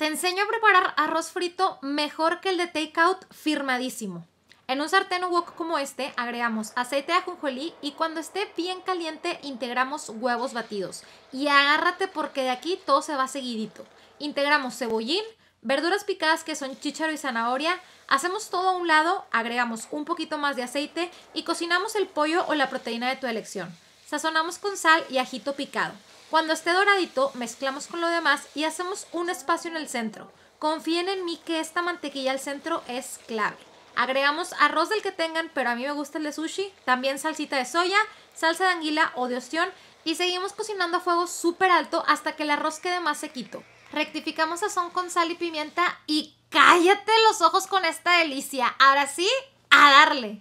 Te enseño a preparar arroz frito mejor que el de takeout firmadísimo. En un sartén wok como este agregamos aceite de ajonjolí y cuando esté bien caliente integramos huevos batidos. Y agárrate porque de aquí todo se va seguidito. Integramos cebollín, verduras picadas que son chícharo y zanahoria, hacemos todo a un lado, agregamos un poquito más de aceite y cocinamos el pollo o la proteína de tu elección. Sazonamos con sal y ajito picado. Cuando esté doradito, mezclamos con lo demás y hacemos un espacio en el centro. Confíen en mí que esta mantequilla al centro es clave. Agregamos arroz del que tengan, pero a mí me gusta el de sushi, también salsita de soya, salsa de anguila o de ostión y seguimos cocinando a fuego súper alto hasta que el arroz quede más sequito. Rectificamos sazón con sal y pimienta y cállate los ojos con esta delicia. Ahora sí, a darle.